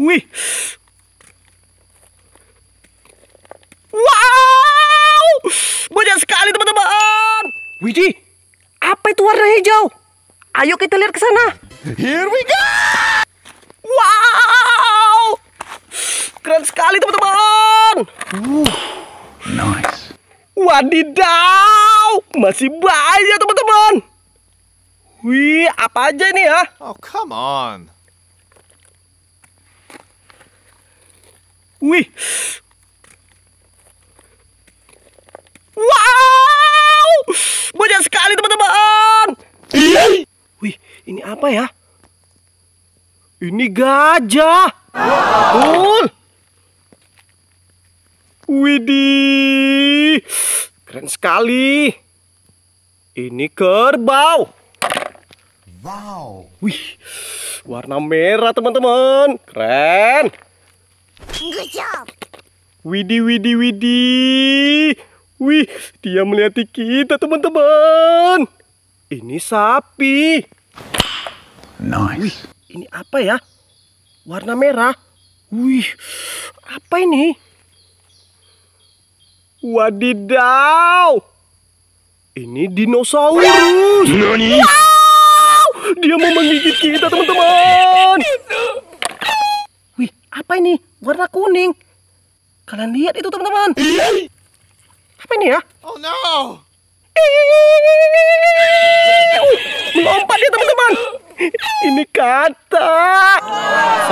Wih. Wow! Banyak sekali teman-teman. Widi, apa itu warna hijau? Ayo kita lihat ke sana. Here we go! Wow! Keren sekali teman-teman. Nice. Wadidaw! Masih banyak teman-teman. Wih, apa aja ini ya? Oh, come on. Wih. Wow! Banyak sekali teman-teman. Wih, ini apa ya? Ini gajah. Wow. Widih. Keren sekali. Ini kerbau. Wow. Wih, warna merah teman-teman. Keren. Good job. Widi, Widi, Widi. Wih, dia melihat kita, teman-teman. Ini sapi. Nice. Wih, ini apa ya? Warna merah. Wih, apa ini? Wadidaw. Ini dinosaurus. Nani? Wow, dia mau menggigit kita, teman-teman. Wih, apa ini? warna kuning. Kalian lihat itu teman-teman. Iya. Apa ini ya? Oh no. melompat dia teman-teman. Ini kata.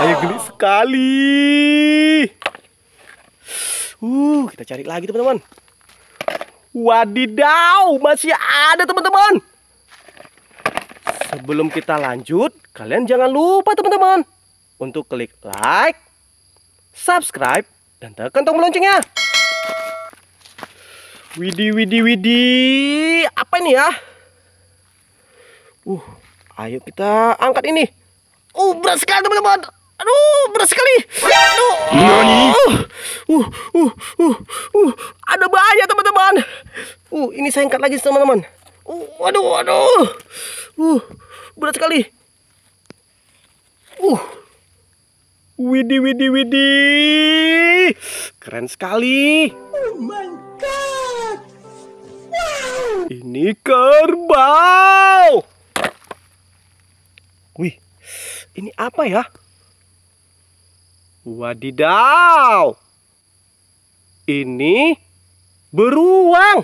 Saya geli sekali. Uh, kita cari lagi teman-teman. Wadidaw, masih ada teman-teman. Sebelum kita lanjut, kalian jangan lupa teman-teman untuk klik like, subscribe, dan tekan tombol loncengnya. Widi, widi, widi. Apa ini ya? Uh, ayo kita angkat ini. Uh, berat sekali teman-teman. Aduh, berat sekali. Aduh. Iya uh, uh, uh, uh, uh. Ada bahaya teman-teman. Uh, ini saya angkat lagi teman-teman. Uh, aduh, aduh. Uh, berat sekali. Uh. Widi Widi Widi, Keren sekali. Oh Wow. Ini kerbau. Wih, ini apa ya? Wadidaw. Ini beruang.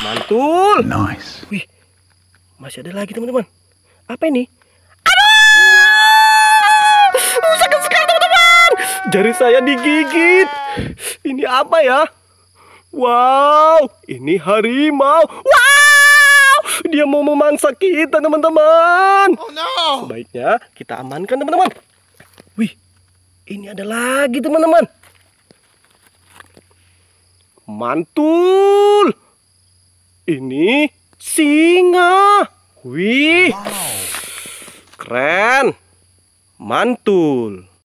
Mantul. Nice. Wih, masih ada lagi teman-teman. Apa ini? Jari saya digigit. Ini apa ya? Wow, ini harimau. Wow, dia mau memangsa kita, teman-teman. Oh no. Sebaiknya kita amankan, teman-teman. Wih, ini ada lagi, teman-teman. Mantul. Ini singa. Wih. Wow. Keren. Mantul.